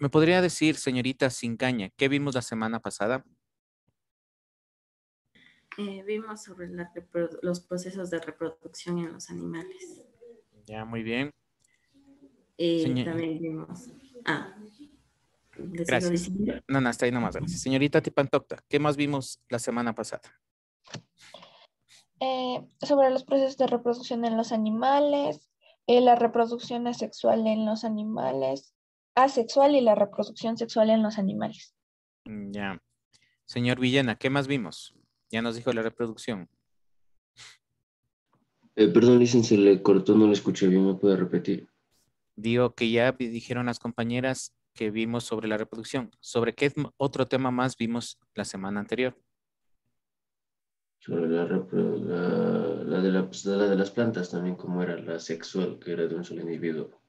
¿Me podría decir, señorita Sincaña, qué vimos la semana pasada? Eh, vimos sobre los procesos de reproducción en los animales. Ya, muy bien. Eh, también vimos... Ah, gracias. No, no, está ahí nomás. Señorita Tipantocta, ¿qué más vimos la semana pasada? Eh, sobre los procesos de reproducción en los animales, la reproducción sexual en los animales, asexual y la reproducción sexual en los animales. Mm, ya. Señor Villena, ¿qué más vimos? Ya nos dijo la reproducción. Eh, perdón, dicen, se le cortó, no lo escuché bien, ¿me puede repetir? Digo que ya dijeron las compañeras que vimos sobre la reproducción. ¿Sobre qué otro tema más vimos la semana anterior? Sobre la, reproducción la, de, pues, la de las plantas también, como era la sexual, que era de un solo individuo.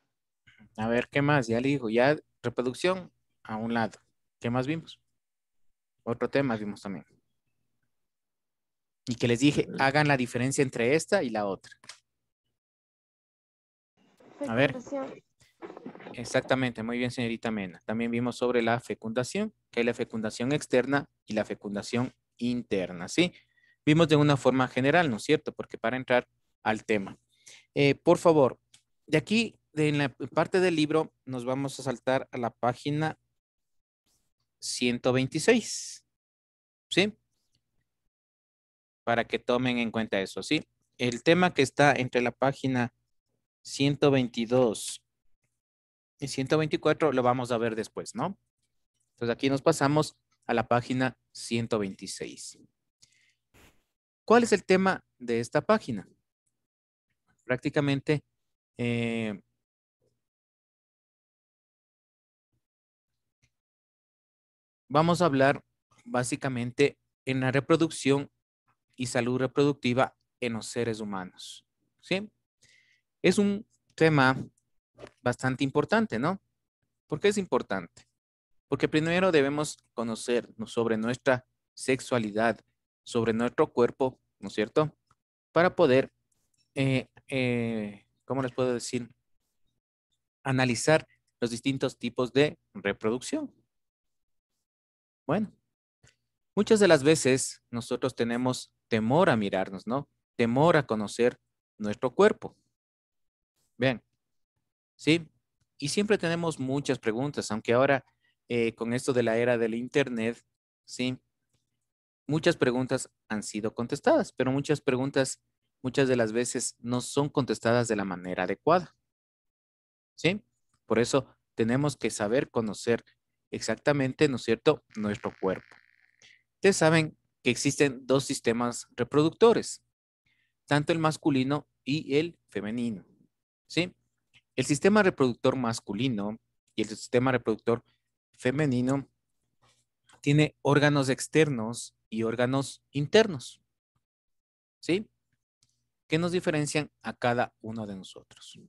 A ver, ¿qué más? Ya le dijo, ya reproducción a un lado. ¿Qué más vimos? Otro tema vimos también. Y que les dije, hagan la diferencia entre esta y la otra. A ver. Exactamente, muy bien, señorita Mena. También vimos sobre la fecundación, que hay la fecundación externa y la fecundación interna, ¿sí? Vimos de una forma general, ¿no es cierto? Porque para entrar al tema. Eh, por favor, de aquí de en la parte del libro nos vamos a saltar a la página 126. ¿Sí? Para que tomen en cuenta eso, ¿sí? El tema que está entre la página 122 y 124 lo vamos a ver después, ¿no? Entonces aquí nos pasamos a la página 126. ¿Cuál es el tema de esta página? Prácticamente eh, vamos a hablar básicamente en la reproducción y salud reproductiva en los seres humanos. ¿sí? Es un tema bastante importante, ¿no? ¿Por qué es importante? Porque primero debemos conocer sobre nuestra sexualidad, sobre nuestro cuerpo, ¿no es cierto? Para poder, eh, eh, ¿cómo les puedo decir? Analizar los distintos tipos de reproducción, bueno, muchas de las veces nosotros tenemos temor a mirarnos, ¿no? Temor a conocer nuestro cuerpo. Bien, ¿sí? Y siempre tenemos muchas preguntas, aunque ahora eh, con esto de la era del Internet, ¿sí? Muchas preguntas han sido contestadas, pero muchas preguntas, muchas de las veces no son contestadas de la manera adecuada. ¿Sí? Por eso tenemos que saber conocer exactamente, ¿no es cierto?, nuestro cuerpo. Ustedes saben que existen dos sistemas reproductores, tanto el masculino y el femenino. ¿Sí? El sistema reproductor masculino y el sistema reproductor femenino tiene órganos externos y órganos internos. ¿Sí? Que nos diferencian a cada uno de nosotros.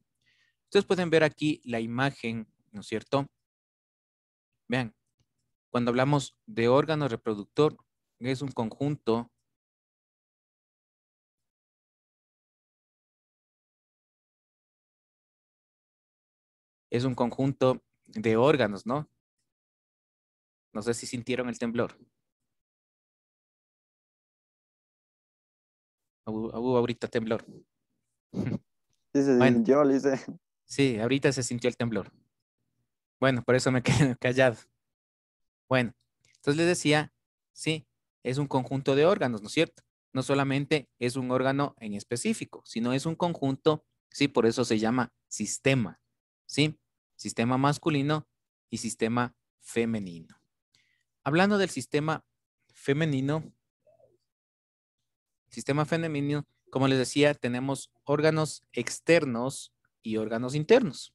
Ustedes pueden ver aquí la imagen, ¿no es cierto?, Vean, cuando hablamos de órgano reproductor, es un conjunto es un conjunto de órganos, ¿no? No sé si sintieron el temblor. Hubo ahorita temblor. Sí, se sintió, Sí, ahorita se sintió el temblor. Bueno, por eso me quedé callado. Bueno, entonces les decía, sí, es un conjunto de órganos, ¿no es cierto? No solamente es un órgano en específico, sino es un conjunto, sí, por eso se llama sistema, ¿sí? Sistema masculino y sistema femenino. Hablando del sistema femenino, sistema femenino, como les decía, tenemos órganos externos y órganos internos.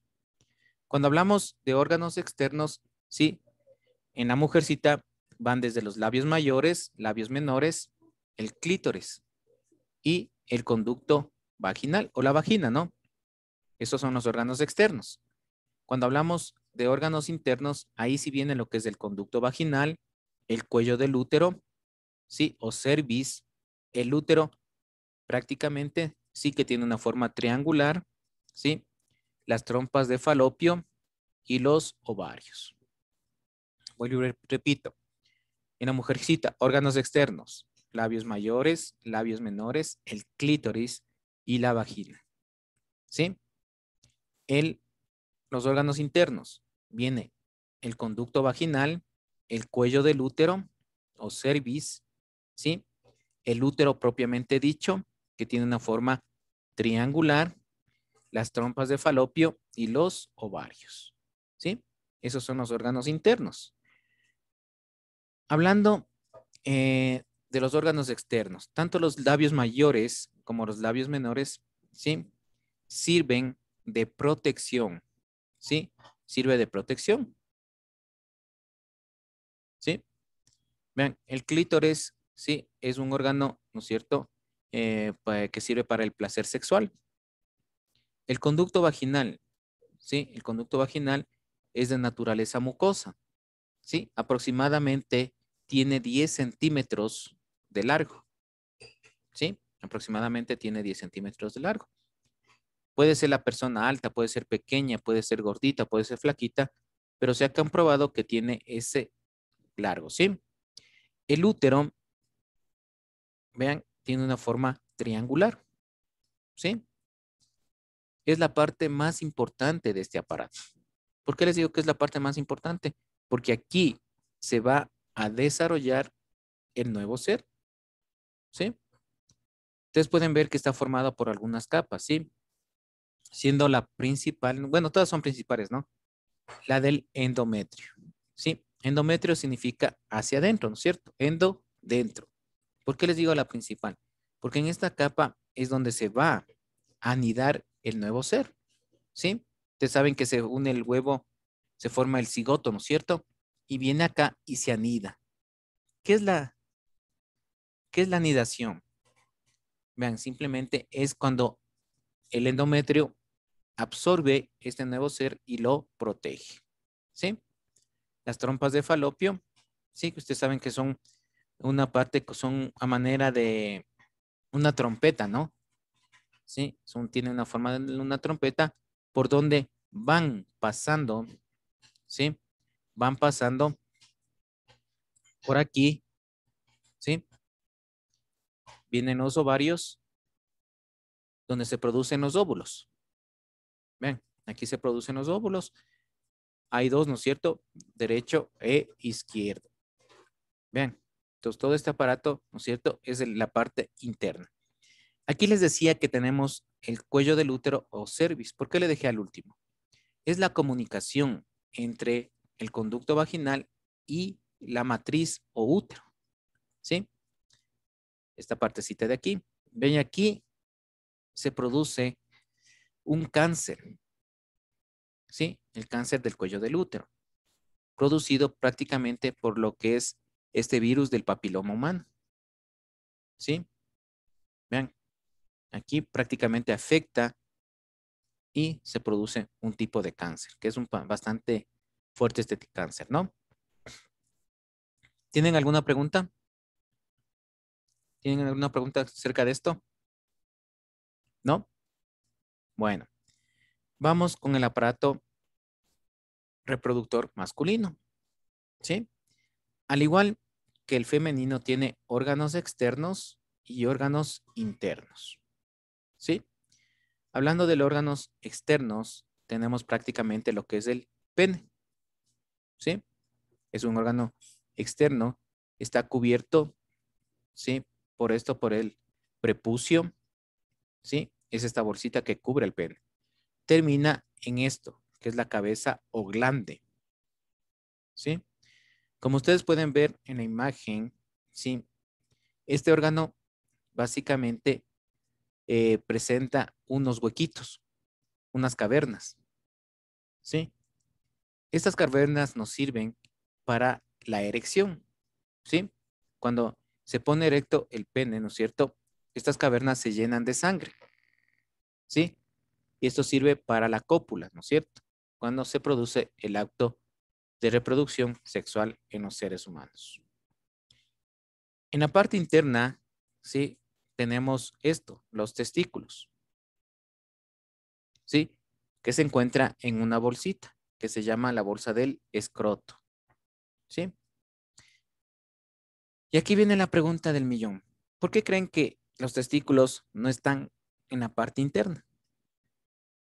Cuando hablamos de órganos externos, sí, en la mujercita van desde los labios mayores, labios menores, el clítoris y el conducto vaginal o la vagina, ¿no? Esos son los órganos externos. Cuando hablamos de órganos internos, ahí sí viene lo que es el conducto vaginal, el cuello del útero, ¿sí? O cerviz, el útero prácticamente sí que tiene una forma triangular, ¿sí? las trompas de falopio y los ovarios. repito. En la mujercita, órganos externos, labios mayores, labios menores, el clítoris y la vagina. ¿Sí? El, los órganos internos, viene el conducto vaginal, el cuello del útero o cerviz, ¿sí? El útero propiamente dicho, que tiene una forma triangular, las trompas de falopio y los ovarios. ¿Sí? Esos son los órganos internos. Hablando eh, de los órganos externos, tanto los labios mayores como los labios menores, ¿sí? Sirven de protección, ¿sí? Sirve de protección. ¿Sí? Vean, el clítoris, ¿sí? Es un órgano, ¿no es cierto? Eh, que sirve para el placer sexual. El conducto vaginal, ¿sí? El conducto vaginal es de naturaleza mucosa, ¿sí? Aproximadamente tiene 10 centímetros de largo, ¿sí? Aproximadamente tiene 10 centímetros de largo. Puede ser la persona alta, puede ser pequeña, puede ser gordita, puede ser flaquita, pero se ha comprobado que tiene ese largo, ¿sí? El útero, vean, tiene una forma triangular, ¿sí? es la parte más importante de este aparato. ¿Por qué les digo que es la parte más importante? Porque aquí se va a desarrollar el nuevo ser. ¿Sí? Ustedes pueden ver que está formado por algunas capas, ¿sí? Siendo la principal, bueno, todas son principales, ¿no? La del endometrio, ¿sí? Endometrio significa hacia adentro, ¿no es cierto? Endo, dentro. ¿Por qué les digo la principal? Porque en esta capa es donde se va a anidar el nuevo ser, ¿sí? Ustedes saben que se une el huevo, se forma el cigoto, ¿no es cierto? Y viene acá y se anida. ¿Qué es la, qué es la anidación? Vean, simplemente es cuando el endometrio absorbe este nuevo ser y lo protege, ¿sí? Las trompas de falopio, sí, que ustedes saben que son una parte, son a manera de una trompeta, ¿no? ¿sí? Son, tienen una forma de una trompeta por donde van pasando, ¿sí? Van pasando por aquí, ¿sí? Vienen los ovarios donde se producen los óvulos. Ven, aquí se producen los óvulos. Hay dos, ¿no es cierto? Derecho e izquierdo. Bien, entonces todo este aparato, ¿no es cierto? Es la parte interna. Aquí les decía que tenemos el cuello del útero o cervix. ¿Por qué le dejé al último? Es la comunicación entre el conducto vaginal y la matriz o útero. ¿Sí? Esta partecita de aquí. Ven aquí se produce un cáncer. ¿Sí? El cáncer del cuello del útero. Producido prácticamente por lo que es este virus del papiloma humano. ¿Sí? Aquí prácticamente afecta y se produce un tipo de cáncer, que es un bastante fuerte este cáncer, ¿no? ¿Tienen alguna pregunta? ¿Tienen alguna pregunta acerca de esto? ¿No? Bueno, vamos con el aparato reproductor masculino, ¿sí? Al igual que el femenino tiene órganos externos y órganos internos. ¿sí? Hablando de los órganos externos, tenemos prácticamente lo que es el pene, ¿sí? Es un órgano externo, está cubierto, ¿sí? Por esto, por el prepucio, ¿sí? Es esta bolsita que cubre el pene. Termina en esto, que es la cabeza o glande, ¿sí? Como ustedes pueden ver en la imagen, ¿sí? Este órgano básicamente eh, presenta unos huequitos, unas cavernas. ¿Sí? Estas cavernas nos sirven para la erección. ¿Sí? Cuando se pone erecto el pene, ¿no es cierto? Estas cavernas se llenan de sangre. ¿Sí? Y esto sirve para la cópula, ¿no es cierto? Cuando se produce el acto de reproducción sexual en los seres humanos. En la parte interna, ¿sí? tenemos esto, los testículos. ¿Sí? Que se encuentra en una bolsita que se llama la bolsa del escroto. ¿Sí? Y aquí viene la pregunta del millón. ¿Por qué creen que los testículos no están en la parte interna?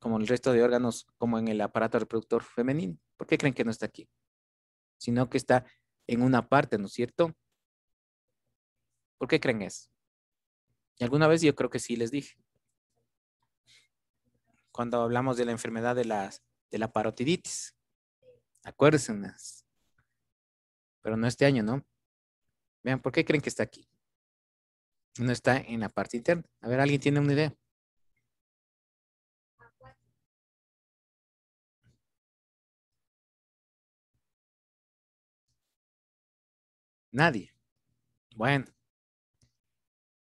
Como el resto de órganos, como en el aparato reproductor femenino. ¿Por qué creen que no está aquí? Sino que está en una parte, ¿no es cierto? ¿Por qué creen eso? Y alguna vez yo creo que sí les dije. Cuando hablamos de la enfermedad de, las, de la parotiditis. Acuérdense. Pero no este año, ¿no? Vean, ¿por qué creen que está aquí? No está en la parte interna. A ver, ¿alguien tiene una idea? Nadie. Bueno,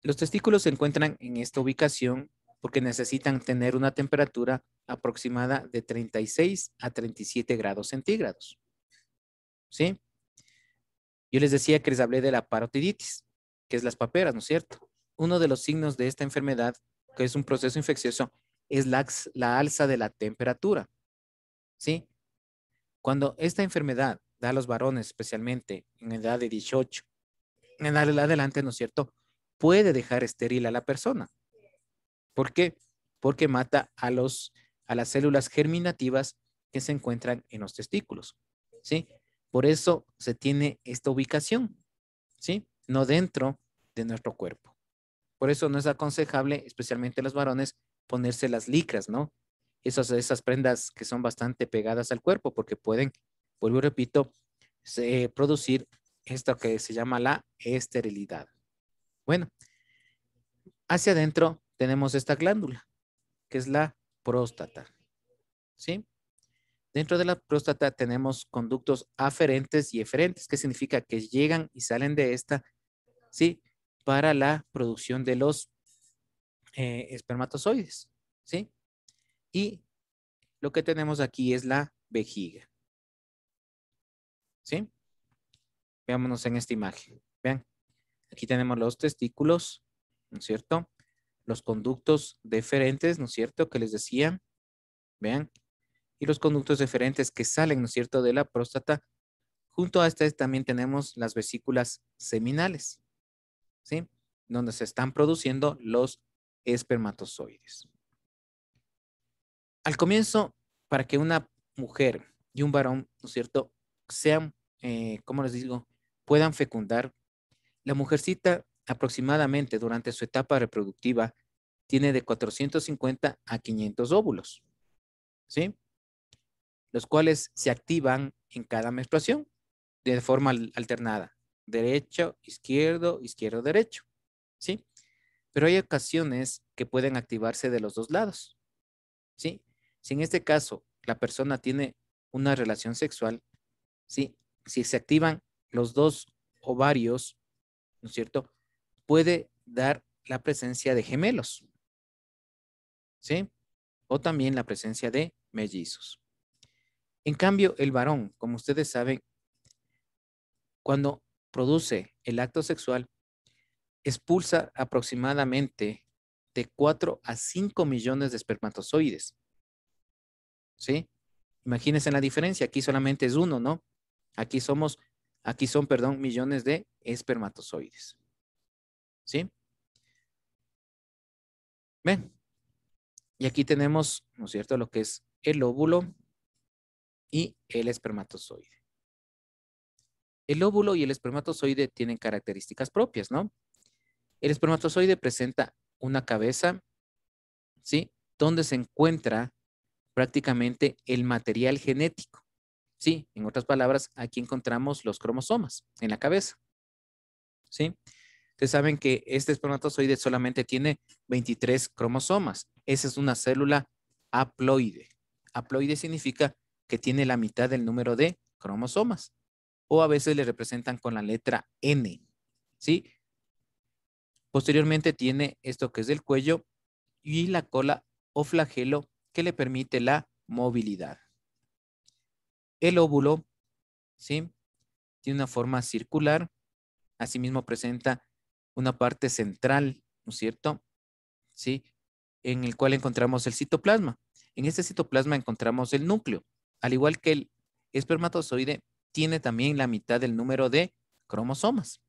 los testículos se encuentran en esta ubicación porque necesitan tener una temperatura aproximada de 36 a 37 grados centígrados. ¿Sí? Yo les decía que les hablé de la parotiditis, que es las paperas, ¿no es cierto? Uno de los signos de esta enfermedad, que es un proceso infeccioso, es la, alza de la temperatura. ¿Sí? Cuando esta enfermedad da a los varones, especialmente en edad de 18, en edad adelante, ¿no es cierto? puede dejar estéril a la persona. ¿Por qué? Porque mata a, los, a las células germinativas que se encuentran en los testículos. ¿Sí? Por eso se tiene esta ubicación, ¿sí? No dentro de nuestro cuerpo. Por eso no es aconsejable, especialmente a los varones, ponerse las licras, ¿no? Esas, esas prendas que son bastante pegadas al cuerpo porque pueden, vuelvo y repito, producir esto que se llama la esterilidad. Bueno, hacia adentro tenemos esta glándula, que es la próstata. ¿Sí? Dentro de la próstata tenemos conductos aferentes y eferentes, que significa que llegan y salen de esta, ¿sí? Para la producción de los eh, espermatozoides, ¿sí? Y lo que tenemos aquí es la vejiga, ¿sí? Veámonos en esta imagen, vean. Aquí tenemos los testículos, ¿no es cierto? Los conductos deferentes, ¿no es cierto? Que les decía, vean. Y los conductos deferentes que salen, ¿no es cierto?, de la próstata. Junto a estas también tenemos las vesículas seminales, ¿sí? Donde se están produciendo los espermatozoides. Al comienzo, para que una mujer y un varón, ¿no es cierto?, sean, como eh, ¿cómo les digo?, puedan fecundar, la mujercita aproximadamente durante su etapa reproductiva tiene de 450 a 500 óvulos, ¿sí? Los cuales se activan en cada menstruación de forma alternada, derecho, izquierdo, izquierdo, derecho, ¿sí? Pero hay ocasiones que pueden activarse de los dos lados, ¿sí? Si en este caso la persona tiene una relación sexual, ¿sí? Si se activan los dos ovarios ¿no es cierto? Puede dar la presencia de gemelos, ¿sí? O también la presencia de mellizos. En cambio, el varón, como ustedes saben, cuando produce el acto sexual, expulsa aproximadamente de 4 a 5 millones de espermatozoides. ¿Sí? Imagínense la diferencia, aquí solamente es uno, ¿no? Aquí somos Aquí son, perdón, millones de espermatozoides. ¿Sí? ¿Ven? Y aquí tenemos, ¿no es cierto?, lo que es el óvulo y el espermatozoide. El óvulo y el espermatozoide tienen características propias, ¿no? El espermatozoide presenta una cabeza, ¿sí? Donde se encuentra prácticamente el material genético Sí, en otras palabras, aquí encontramos los cromosomas en la cabeza. ¿Sí? Ustedes saben que este espermatozoide solamente tiene 23 cromosomas. Esa es una célula haploide. Haploide significa que tiene la mitad del número de cromosomas. O a veces le representan con la letra N. ¿Sí? Posteriormente tiene esto que es el cuello y la cola o flagelo que le permite la movilidad. El óvulo, ¿sí? Tiene una forma circular, asimismo presenta una parte central, ¿no es cierto? ¿Sí? En el cual encontramos el citoplasma. En este citoplasma encontramos el núcleo, al igual que el espermatozoide tiene también la mitad del número de cromosomas,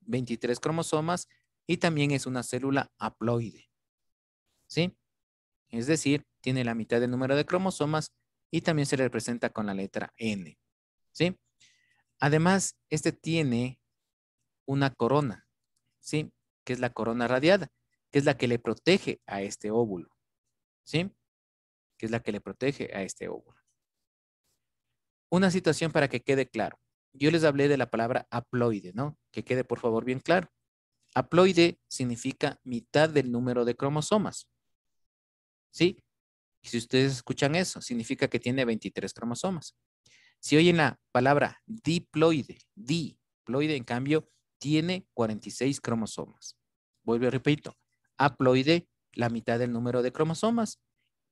23 cromosomas, y también es una célula haploide. ¿Sí? Es decir, tiene la mitad del número de cromosomas y también se representa con la letra N. ¿Sí? Además, este tiene una corona, ¿sí? Que es la corona radiada, que es la que le protege a este óvulo, ¿sí? Que es la que le protege a este óvulo. Una situación para que quede claro. Yo les hablé de la palabra haploide, ¿no? Que quede por favor bien claro. Haploide significa mitad del número de cromosomas. ¿Sí? si ustedes escuchan eso, significa que tiene 23 cromosomas. Si oyen la palabra diploide, diploide en cambio, tiene 46 cromosomas. Vuelvo y repito, haploide, la mitad del número de cromosomas,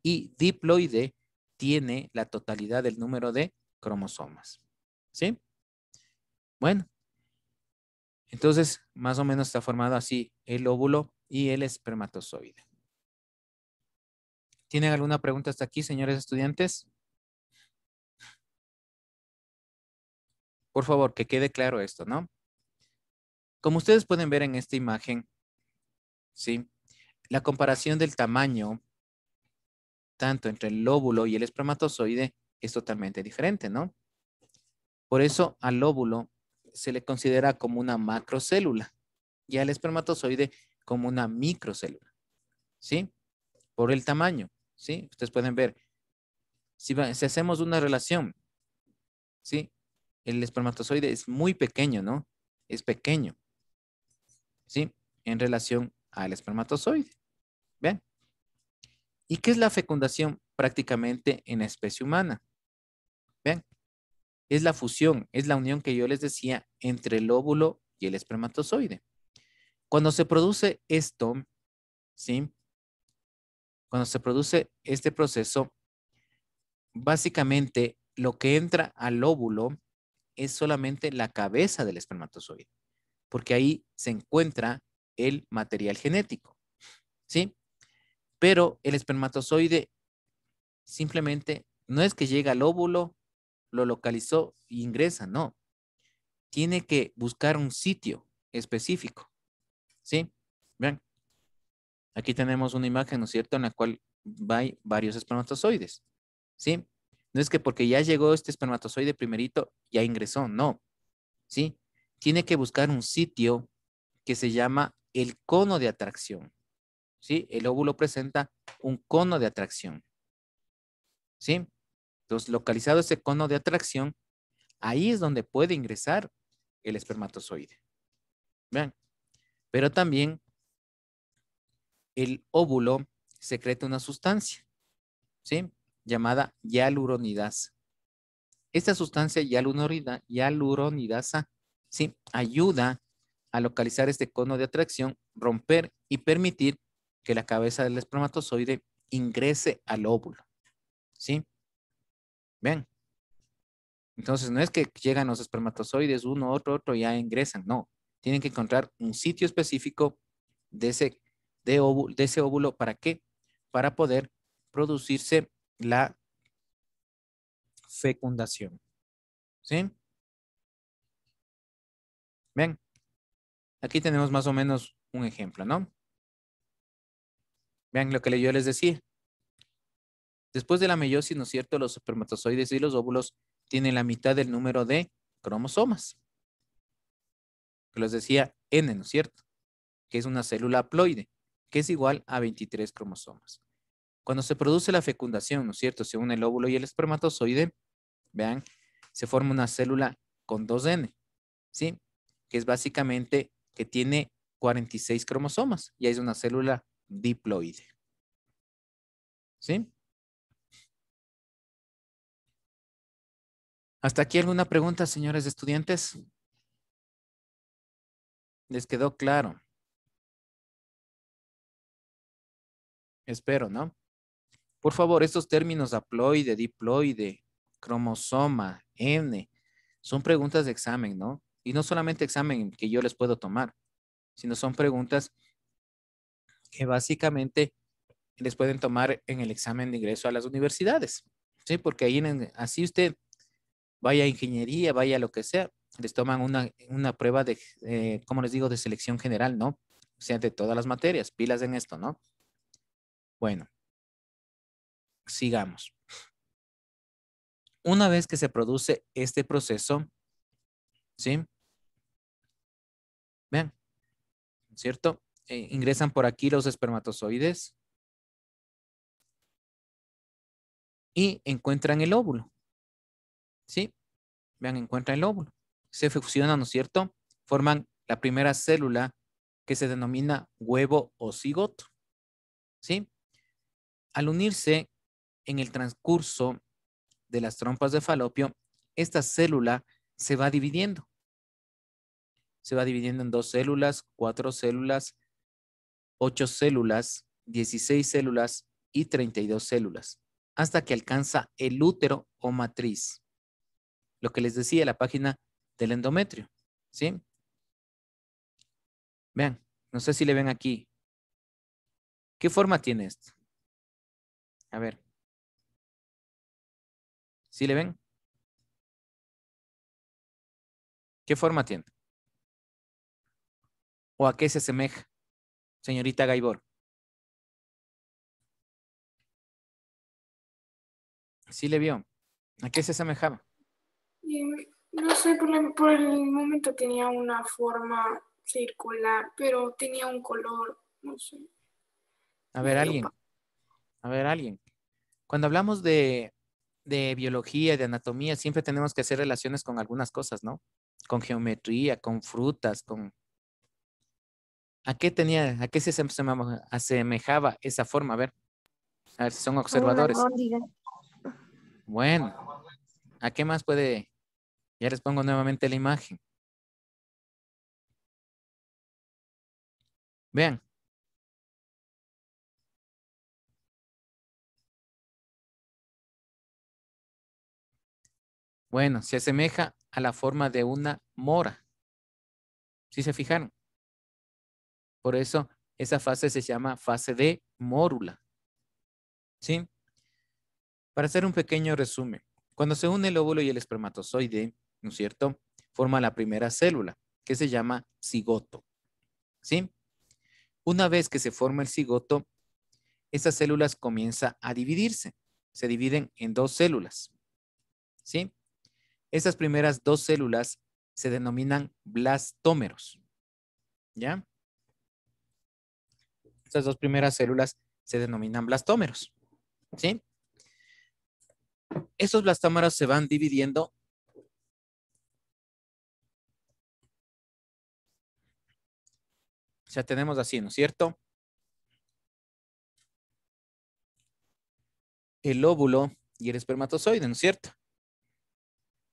y diploide tiene la totalidad del número de cromosomas. ¿Sí? Bueno, entonces más o menos está formado así el óvulo y el espermatozoide. ¿Tienen alguna pregunta hasta aquí, señores estudiantes? Por favor, que quede claro esto, ¿no? Como ustedes pueden ver en esta imagen, ¿sí? La comparación del tamaño, tanto entre el lóbulo y el espermatozoide, es totalmente diferente, ¿no? Por eso al lóbulo se le considera como una macrocélula y al espermatozoide como una microcélula, ¿sí? Por el tamaño. ¿sí? Ustedes pueden ver. Si, hacemos una relación, ¿sí? El espermatozoide es muy pequeño, ¿no? Es pequeño, ¿sí? En relación al espermatozoide. ¿Ven? ¿Y qué es la fecundación prácticamente en la especie humana? ¿Ven? Es la fusión, es la unión que yo les decía entre el óvulo y el espermatozoide. Cuando se produce esto, ¿sí? Cuando se produce este proceso, básicamente lo que entra al óvulo es solamente la cabeza del espermatozoide, porque ahí se encuentra el material genético, ¿sí? Pero el espermatozoide simplemente no es que llega al óvulo, lo localizó e ingresa, no. Tiene que buscar un sitio específico, ¿sí? ¿Vean? Aquí tenemos una imagen, ¿no es cierto?, en la cual hay varios espermatozoides, ¿sí? No es que porque ya llegó este espermatozoide primerito, ya ingresó, no, ¿sí? Tiene que buscar un sitio que se llama el cono de atracción, ¿sí? El óvulo presenta un cono de atracción, ¿sí? Entonces, localizado ese cono de atracción, ahí es donde puede ingresar el espermatozoide. Vean, pero también el óvulo secreta una sustancia, ¿sí? Llamada hialuronidasa. Esta sustancia hialuronidasa, ¿sí? Ayuda a localizar este cono de atracción, romper y permitir que la cabeza del espermatozoide ingrese al óvulo, ¿sí? Bien. Entonces, no es que llegan los espermatozoides uno, otro, otro, ya ingresan, no. Tienen que encontrar un sitio específico de ese de, ese óvulo. ¿Para qué? Para poder producirse la fecundación. ¿Sí? Bien. Aquí tenemos más o menos un ejemplo, ¿no? Vean lo que yo les decía. Después de la meiosis, ¿no es cierto? Los espermatozoides y los óvulos tienen la mitad del número de cromosomas. Que los decía N, ¿no es cierto? Que es una célula haploide que es igual a 23 cromosomas. Cuando se produce la fecundación, ¿no es cierto? Se une el óvulo y el espermatozoide, vean, se forma una célula con 2N, ¿sí? Que es básicamente que tiene 46 cromosomas y es una célula diploide. ¿Sí? ¿Hasta aquí alguna pregunta, señores estudiantes? ¿Les quedó claro? espero, ¿no? Por favor, estos términos haploide, diploide, cromosoma, N, son preguntas de examen, ¿no? Y no solamente examen que yo les puedo tomar, sino son preguntas que básicamente les pueden tomar en el examen de ingreso a las universidades, ¿sí? Porque ahí, en, así usted vaya a ingeniería, vaya a lo que sea, les toman una, una prueba de, eh, como les digo, de selección general, ¿no? O sea, de todas las materias, pilas en esto, ¿no? Bueno, sigamos. Una vez que se produce este proceso, ¿sí? Vean, ¿cierto? Eh, ingresan por aquí los espermatozoides y encuentran el óvulo. ¿Sí? Vean, encuentran el óvulo. Se fusionan, ¿no es cierto? Forman la primera célula que se denomina huevo o cigoto. ¿Sí? Al unirse en el transcurso de las trompas de falopio, esta célula se va dividiendo. Se va dividiendo en dos células, cuatro células, ocho células, dieciséis células y treinta y dos células, hasta que alcanza el útero o matriz. Lo que les decía la página del endometrio. ¿sí? Vean, no sé si le ven aquí. ¿Qué forma tiene esto? A ver. ¿Sí le ven? ¿Qué forma tiene? ¿O a qué se asemeja, señorita Gaibor? ¿Sí le vio? ¿A qué se asemejaba? No sé, por, por el momento tenía una forma circular, pero tenía un color, no sé. A ver, alguien. A ver, alguien. Cuando hablamos de, biología, de anatomía, siempre tenemos que hacer relaciones con algunas cosas, ¿no? Con geometría, con frutas, con... ¿A qué tenía, a qué se asemejaba esa forma? A ver, a ver si son observadores. Bueno, ¿a qué más puede? Ya les pongo nuevamente la imagen. Vean, Bueno, se asemeja a la forma de una mora. ¿Sí se fijaron? Por eso esa fase se llama fase de mórula. ¿Sí? Para hacer un pequeño resumen, cuando se une el óvulo y el espermatozoide, ¿no es cierto? Forma la primera célula, que se llama cigoto. ¿Sí? Una vez que se forma el cigoto, esas células comienzan a dividirse. Se dividen en dos células. ¿Sí? Estas primeras dos células se denominan blastómeros. ¿Ya? Estas dos primeras células se denominan blastómeros. ¿Sí? Esos blastómeros se van dividiendo O sea, tenemos así, ¿no es cierto? El óvulo y el espermatozoide, ¿no es cierto?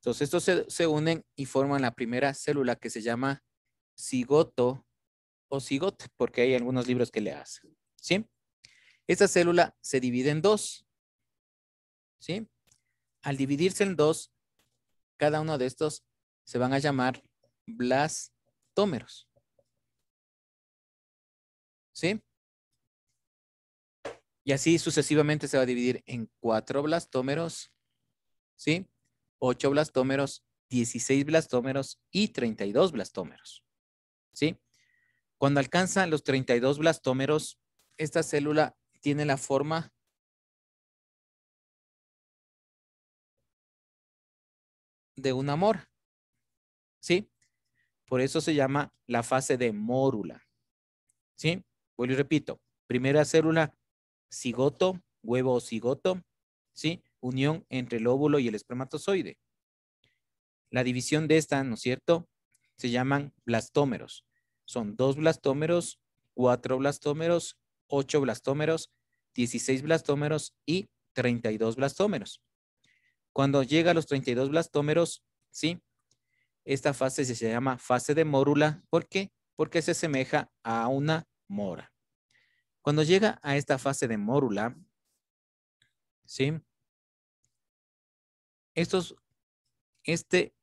Entonces, estos se, unen y forman la primera célula que se llama cigoto o cigote, porque hay algunos libros que le hacen. ¿Sí? Esta célula se divide en dos. ¿Sí? Al dividirse en dos, cada uno de estos se van a llamar blastómeros. ¿Sí? Y así sucesivamente se va a dividir en cuatro blastómeros. ¿Sí? 8 blastómeros, 16 blastómeros y 32 blastómeros. ¿Sí? Cuando alcanzan los 32 blastómeros, esta célula tiene la forma de una mora. ¿Sí? Por eso se llama la fase de mórula. ¿Sí? Vuelvo y repito. Primera célula, cigoto, huevo o cigoto. ¿Sí? unión entre el óvulo y el espermatozoide. La división de esta, ¿no es cierto? Se llaman blastómeros. Son dos blastómeros, cuatro blastómeros, ocho blastómeros, dieciséis blastómeros y 32 blastómeros. Cuando llega a los 32 blastómeros, ¿sí? Esta fase se llama fase de mórula. ¿Por qué? Porque se asemeja a una mora. Cuando llega a esta fase de mórula, ¿sí? Estos, este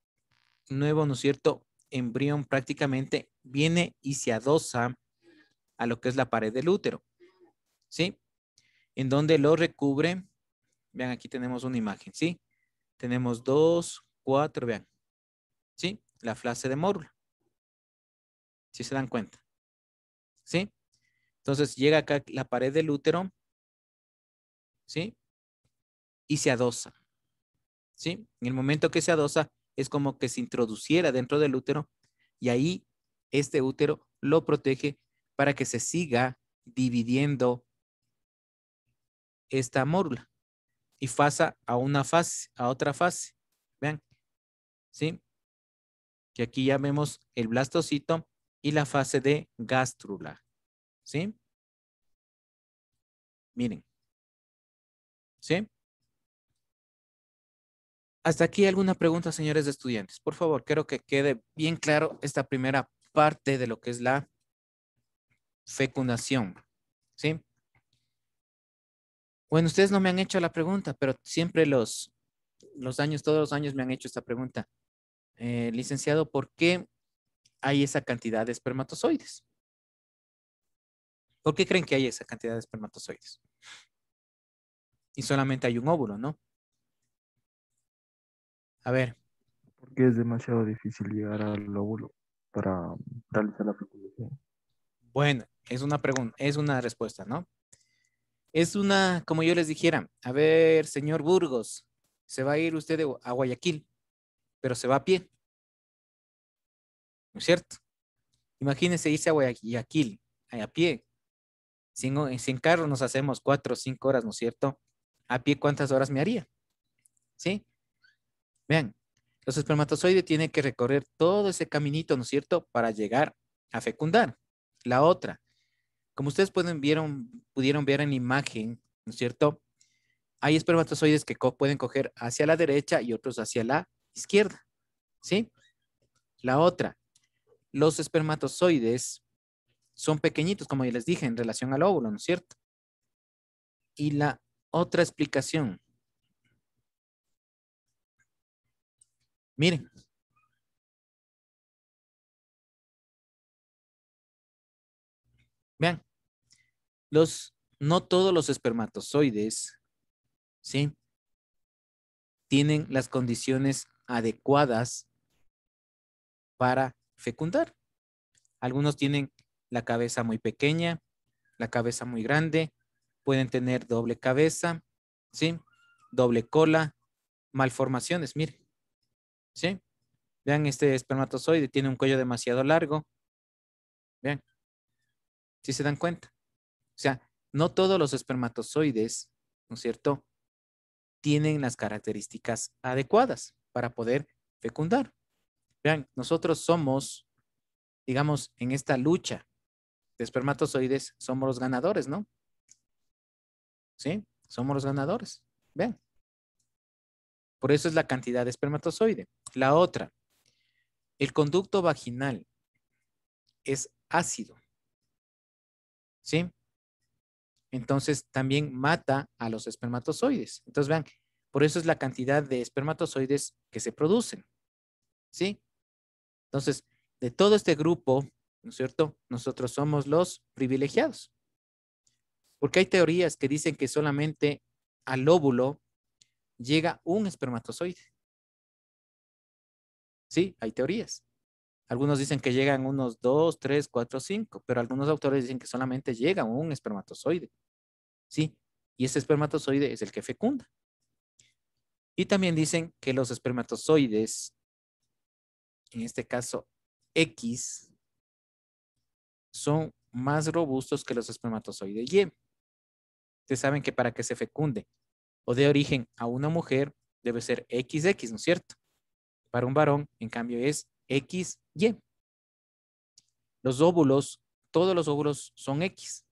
nuevo, ¿no es cierto?, embrión prácticamente viene y se adosa a lo que es la pared del útero, ¿sí? En donde lo recubre, vean, aquí tenemos una imagen, ¿sí? Tenemos dos, cuatro, vean, ¿sí? La fase de mórula, si se dan cuenta, ¿sí? Entonces llega acá la pared del útero, ¿sí? Y se adosa, ¿sí? En el momento que se adosa, es como que se introduciera dentro del útero y ahí este útero lo protege para que se siga dividiendo esta mórula y pasa a una fase, a otra fase. Vean, ¿sí? Que aquí ya vemos el blastocito y la fase de gástrula, ¿sí? Miren, ¿sí? Hasta aquí alguna pregunta, señores de estudiantes. Por favor, quiero que quede bien claro esta primera parte de lo que es la fecundación. ¿Sí? Bueno, ustedes no me han hecho la pregunta, pero siempre los, los años, todos los años me han hecho esta pregunta. Eh, licenciado, ¿por qué hay esa cantidad de espermatozoides? ¿Por qué creen que hay esa cantidad de espermatozoides? Y solamente hay un óvulo, ¿no? A ver. Porque es demasiado difícil llegar al lóbulo para realizar la fecundación. Bueno, es una pregunta, es una respuesta, ¿no? Es una, como yo les dijera, a ver, señor Burgos, se va a ir usted a Guayaquil, pero se va a pie. ¿No es cierto? Imagínese irse a Guayaquil a pie. Sin, sin carro nos hacemos cuatro o cinco horas, ¿no es cierto? A pie, ¿cuántas horas me haría? ¿Sí? Vean, los espermatozoides tienen que recorrer todo ese caminito, ¿no es cierto?, para llegar a fecundar. La otra, como ustedes pueden, vieron, pudieron ver en la imagen, ¿no es cierto?, hay espermatozoides que pueden coger hacia la derecha y otros hacia la izquierda, ¿sí? La otra, los espermatozoides son pequeñitos, como ya les dije, en relación al óvulo, ¿no es cierto? Y la otra explicación, Miren. Vean, los, no todos los espermatozoides, ¿sí? Tienen las condiciones adecuadas para fecundar. Algunos tienen la cabeza muy pequeña, la cabeza muy grande, pueden tener doble cabeza, ¿sí? Doble cola, malformaciones, miren. ¿Sí? Vean, este espermatozoide tiene un cuello demasiado largo. Vean. ¿Sí se dan cuenta. O sea, no todos los espermatozoides, ¿no es cierto?, tienen las características adecuadas para poder fecundar. Vean, nosotros somos, digamos, en esta lucha de espermatozoides, somos los ganadores, ¿no? ¿Sí? Somos los ganadores. Vean. Por eso es la cantidad de espermatozoide. La otra, el conducto vaginal es ácido. ¿Sí? Entonces también mata a los espermatozoides. Entonces vean, por eso es la cantidad de espermatozoides que se producen. ¿Sí? Entonces, de todo este grupo, ¿no es cierto? Nosotros somos los privilegiados. Porque hay teorías que dicen que solamente al óvulo llega un espermatozoide. Sí, hay teorías. Algunos dicen que llegan unos dos tres cuatro cinco pero algunos autores dicen que solamente llega un espermatozoide. ¿Sí? Y ese espermatozoide es el que fecunda. Y también dicen que los espermatozoides, en este caso X, son más robustos que los espermatozoides Y. Ustedes saben que para que se fecunde o de origen a una mujer debe ser XX, ¿no es cierto? Para un varón, en cambio, es XY. Los óvulos, todos los óvulos son X.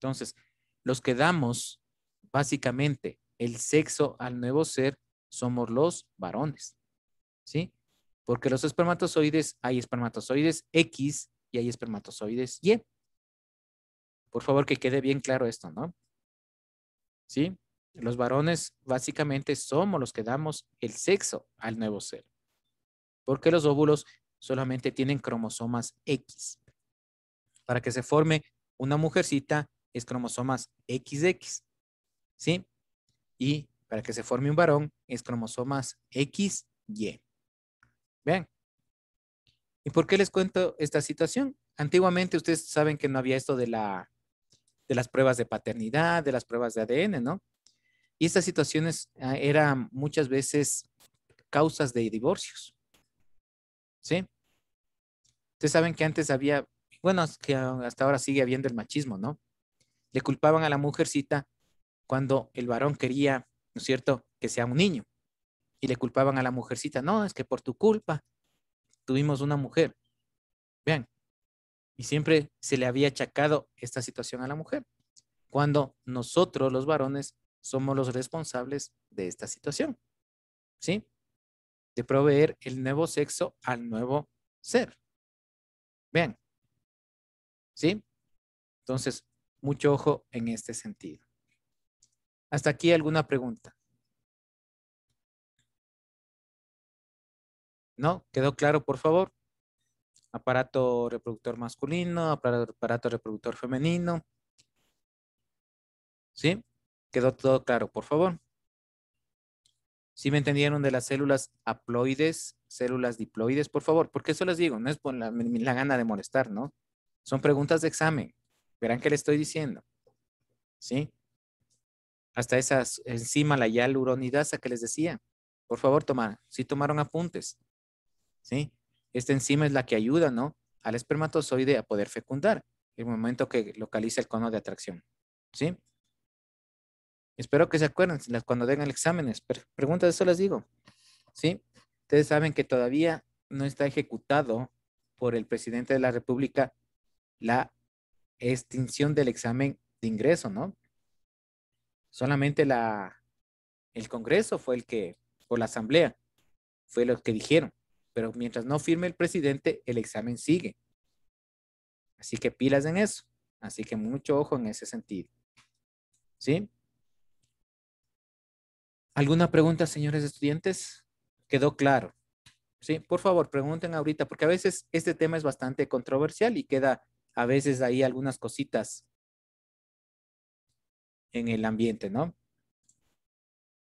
Entonces, los que damos básicamente el sexo al nuevo ser somos los varones, ¿sí? Porque los espermatozoides, hay espermatozoides X y hay espermatozoides Y. Por favor, que quede bien claro esto, ¿no? ¿Sí? Los varones básicamente somos los que damos el sexo al nuevo ser, porque los óvulos solamente tienen cromosomas X. Para que se forme una mujercita es cromosomas XX, ¿sí? Y para que se forme un varón es cromosomas XY. Vean. ¿Y por qué les cuento esta situación? Antiguamente ustedes saben que no había esto de, de las pruebas de paternidad, de las pruebas de ADN, ¿no? Y estas situaciones ah, eran muchas veces causas de divorcios. ¿Sí? Ustedes saben que antes había, bueno, que hasta ahora sigue habiendo el machismo, ¿no? Le culpaban a la mujercita cuando el varón quería, ¿no es cierto?, que sea un niño. Y le culpaban a la mujercita, no, es que por tu culpa tuvimos una mujer. Vean, y siempre se le había achacado esta situación a la mujer, cuando nosotros los varones somos los responsables de esta situación, ¿sí? De proveer el nuevo sexo al nuevo ser. Vean, ¿sí? Entonces, mucho ojo en este sentido. Hasta aquí alguna pregunta. ¿No? ¿Quedó claro, por favor? Aparato reproductor masculino, aparato reproductor femenino. ¿Sí? ¿Quedó todo claro, por favor? Si me entendieron de las células haploides, células diploides? Por favor, porque eso les digo, no es por la, gana de molestar, ¿no? Son preguntas de examen. Verán qué le estoy diciendo. ¿Sí? Hasta esa enzima, la hialuronidasa que les decía. Por favor, tomar. Si tomaron apuntes. ¿Sí? Esta enzima es la que ayuda, ¿no? Al espermatozoide a poder fecundar. En el momento que localiza el cono de atracción. ¿Sí? Espero que se acuerden cuando tengan exámenes. Preguntas, eso les digo. ¿Sí? Ustedes saben que todavía no está ejecutado por el presidente de la República la extinción del examen de ingreso, ¿no? Solamente la, el Congreso fue el que, o la Asamblea, fue lo que dijeron. Pero mientras no firme el presidente, el examen sigue. Así que pilas en eso. Así que mucho ojo en ese sentido. ¿Sí? ¿Alguna pregunta, señores estudiantes? ¿Quedó claro? Sí, por favor, pregunten ahorita, porque a veces este tema es bastante controversial y queda a veces ahí algunas cositas en el ambiente, ¿no?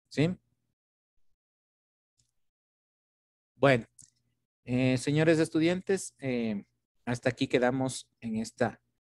¿Sí? Bueno, eh, señores estudiantes, eh, hasta aquí quedamos en esta